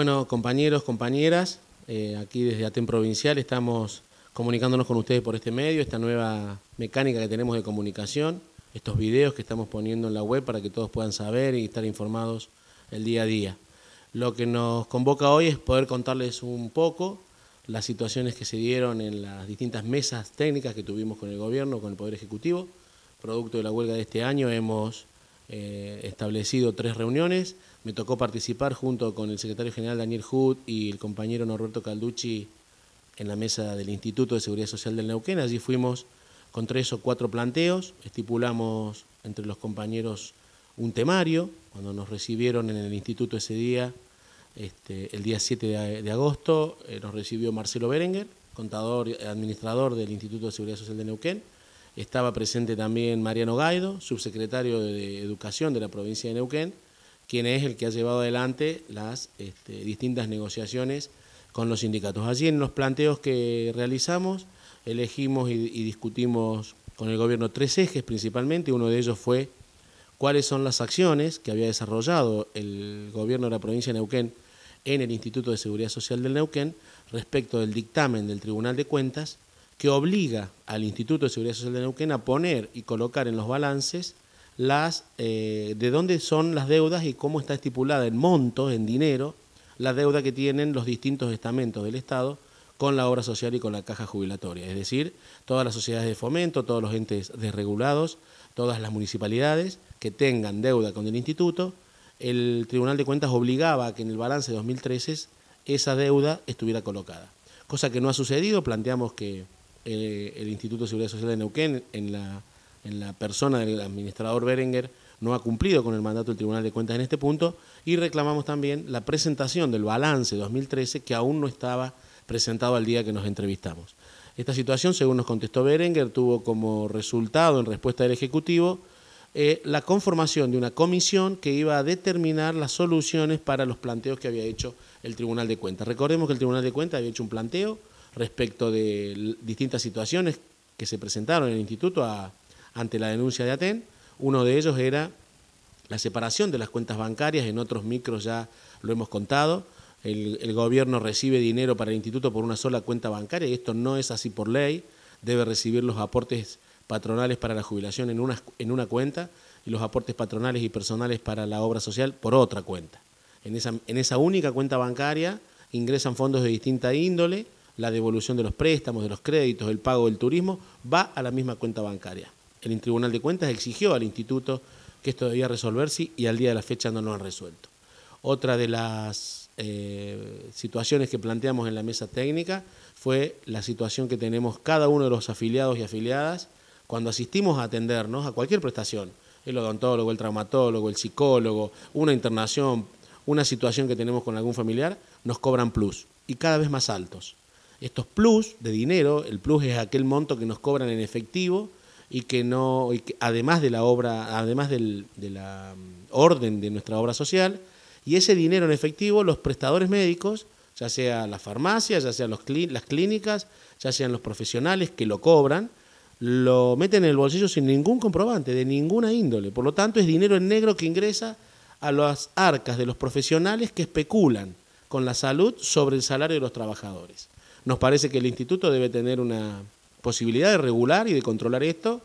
Bueno, compañeros, compañeras, eh, aquí desde ATEN Provincial estamos comunicándonos con ustedes por este medio, esta nueva mecánica que tenemos de comunicación, estos videos que estamos poniendo en la web para que todos puedan saber y estar informados el día a día. Lo que nos convoca hoy es poder contarles un poco las situaciones que se dieron en las distintas mesas técnicas que tuvimos con el gobierno, con el Poder Ejecutivo. Producto de la huelga de este año hemos eh, establecido tres reuniones. Me tocó participar junto con el secretario general Daniel Hood y el compañero Norberto Calducci en la mesa del Instituto de Seguridad Social del Neuquén. Allí fuimos con tres o cuatro planteos, estipulamos entre los compañeros un temario, cuando nos recibieron en el instituto ese día, este, el día 7 de, agosto, eh, nos recibió Marcelo Berenguer, contador y administrador del Instituto de Seguridad Social de Neuquén, estaba presente también Mariano Gaido, subsecretario de Educación de la provincia de Neuquén, quien es el que ha llevado adelante las este, distintas negociaciones con los sindicatos. Allí en los planteos que realizamos, elegimos y, y discutimos con el gobierno tres ejes principalmente, uno de ellos fue cuáles son las acciones que había desarrollado el gobierno de la provincia de Neuquén en el Instituto de Seguridad Social del Neuquén respecto del dictamen del Tribunal de Cuentas que obliga al Instituto de Seguridad Social de Neuquén a poner y colocar en los balances las eh, de dónde son las deudas y cómo está estipulada en monto, en dinero, la deuda que tienen los distintos estamentos del Estado con la obra social y con la caja jubilatoria, es decir, todas las sociedades de fomento, todos los entes desregulados, todas las municipalidades que tengan deuda con el instituto, el Tribunal de Cuentas obligaba a que en el balance de 2013 esa deuda estuviera colocada, cosa que no ha sucedido, planteamos que eh, el Instituto de Seguridad Social de Neuquén, en la, en la persona del administrador Berenger, no ha cumplido con el mandato del Tribunal de Cuentas en este punto y reclamamos también la presentación del balance 2013 que aún no estaba presentado al día que nos entrevistamos. Esta situación, según nos contestó Berenger, tuvo como resultado, en respuesta del Ejecutivo, eh, la conformación de una comisión que iba a determinar las soluciones para los planteos que había hecho el Tribunal de Cuentas. Recordemos que el Tribunal de Cuentas había hecho un planteo, respecto de distintas situaciones que se presentaron en el instituto ante la denuncia de Aten. Uno de ellos era la separación de las cuentas bancarias, en otros micros ya lo hemos contado. El, gobierno recibe dinero para el instituto por una sola cuenta bancaria y esto no es así por ley, debe recibir los aportes patronales para la jubilación en una, en una cuenta y los aportes patronales y personales para la obra social por otra cuenta. En esa, en esa única cuenta bancaria ingresan fondos de distinta índole, la devolución de los préstamos, de los créditos, el pago del turismo, va a la misma cuenta bancaria. El Tribunal de Cuentas exigió al instituto que esto debía resolverse y al día de la fecha no lo han resuelto. Otra de las eh, situaciones que planteamos en la mesa técnica fue la situación que tenemos cada uno de los afiliados y afiliadas cuando asistimos a atendernos a cualquier prestación, el odontólogo, el traumatólogo, el psicólogo, una internación, una situación que tenemos con algún familiar, nos cobran plus y cada vez más altos estos plus de dinero, el plus es aquel monto que nos cobran en efectivo y que no, además de la obra, además del, de la mm, orden de nuestra obra social, y ese dinero en efectivo los prestadores médicos, ya sea las farmacias, ya sean las clínicas, ya sean los profesionales que lo cobran, lo meten en el bolsillo sin ningún comprobante, de ninguna índole. Por lo tanto, es dinero en negro que ingresa a las arcas de los profesionales que especulan con la salud sobre el salario de los trabajadores. Nos parece que el instituto debe tener una posibilidad de regular y de controlar esto.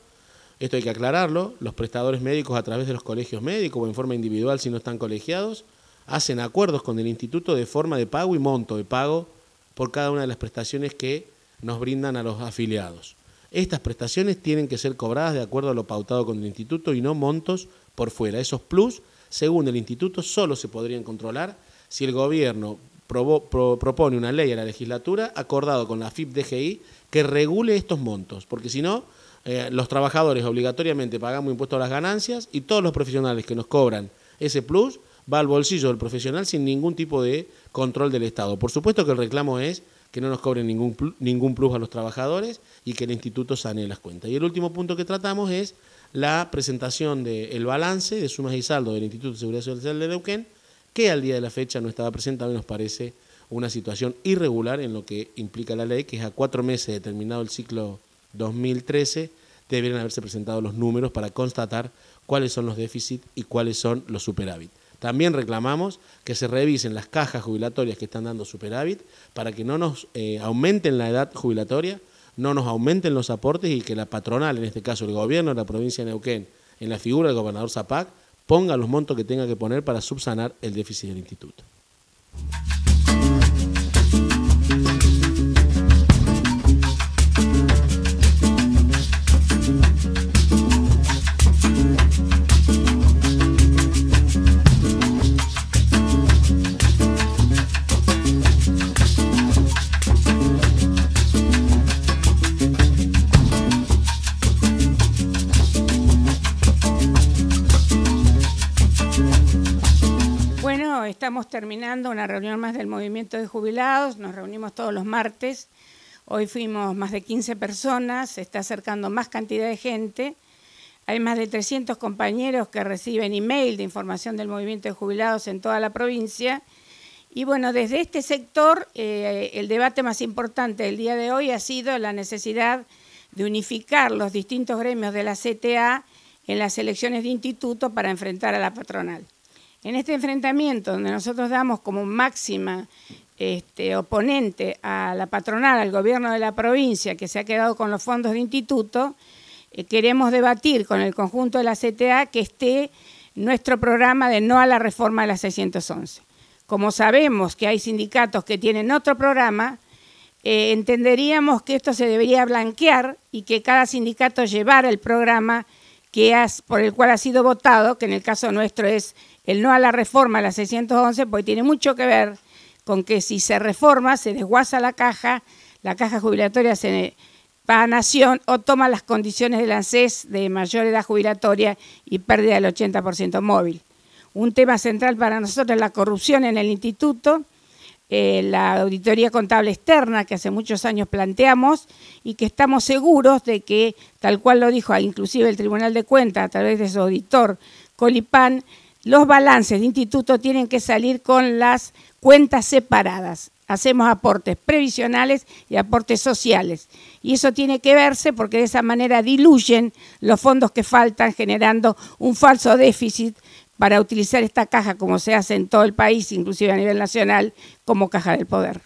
Esto hay que aclararlo. Los prestadores médicos a través de los colegios médicos o en forma individual si no están colegiados hacen acuerdos con el instituto de forma de pago y monto de pago por cada una de las prestaciones que nos brindan a los afiliados. Estas prestaciones tienen que ser cobradas de acuerdo a lo pautado con el instituto y no montos por fuera. Esos plus, según el instituto, solo se podrían controlar si el gobierno propone una ley a la legislatura acordado con la FIP-DGI que regule estos montos, porque si no, eh, los trabajadores obligatoriamente pagamos impuestos a las ganancias y todos los profesionales que nos cobran ese plus va al bolsillo del profesional sin ningún tipo de control del Estado. Por supuesto que el reclamo es que no nos cobren ningún, ningún plus a los trabajadores y que el instituto sane las cuentas. Y el último punto que tratamos es la presentación del balance de sumas y saldo del Instituto de Seguridad Social de Neuquén que al día de la fecha no estaba presentado y nos parece una situación irregular en lo que implica la ley, que es a cuatro meses de terminado el ciclo 2013 deberían haberse presentado los números para constatar cuáles son los déficits y cuáles son los superávit. También reclamamos que se revisen las cajas jubilatorias que están dando superávit para que no nos eh, aumenten la edad jubilatoria, no nos aumenten los aportes y que la patronal, en este caso el gobierno de la provincia de Neuquén, en la figura del gobernador Zapac, ponga los montos que tenga que poner para subsanar el déficit del instituto. terminando una reunión más del movimiento de jubilados, nos reunimos todos los martes, hoy fuimos más de 15 personas, se está acercando más cantidad de gente, hay más de 300 compañeros que reciben email de información del movimiento de jubilados en toda la provincia. Y bueno, desde este sector, eh, el debate más importante del día de hoy ha sido la necesidad de unificar los distintos gremios de la CTA en las elecciones de instituto para enfrentar a la patronal. En este enfrentamiento donde nosotros damos como máxima este, oponente a la patronal, al gobierno de la provincia, que se ha quedado con los fondos de instituto, eh, queremos debatir con el conjunto de la CTA que esté nuestro programa de no a la reforma de la 611. Como sabemos que hay sindicatos que tienen otro programa, eh, entenderíamos que esto se debería blanquear y que cada sindicato llevara el programa que por el cual ha sido votado, que en el caso nuestro es el no a la reforma a la 611, porque tiene mucho que ver con que si se reforma, se desguaza la caja, la caja jubilatoria se a nación o toma las condiciones del ANSES de mayor edad jubilatoria y pérdida del 80% móvil. Un tema central para nosotros es la corrupción en el instituto, eh, la auditoría contable externa que hace muchos años planteamos y que estamos seguros de que, tal cual lo dijo inclusive el Tribunal de Cuentas a través de su auditor Colipán, los balances de instituto tienen que salir con las cuentas separadas. Hacemos aportes previsionales y aportes sociales. Y eso tiene que verse porque de esa manera diluyen los fondos que faltan generando un falso déficit para utilizar esta caja como se hace en todo el país, inclusive a nivel nacional, como caja del poder.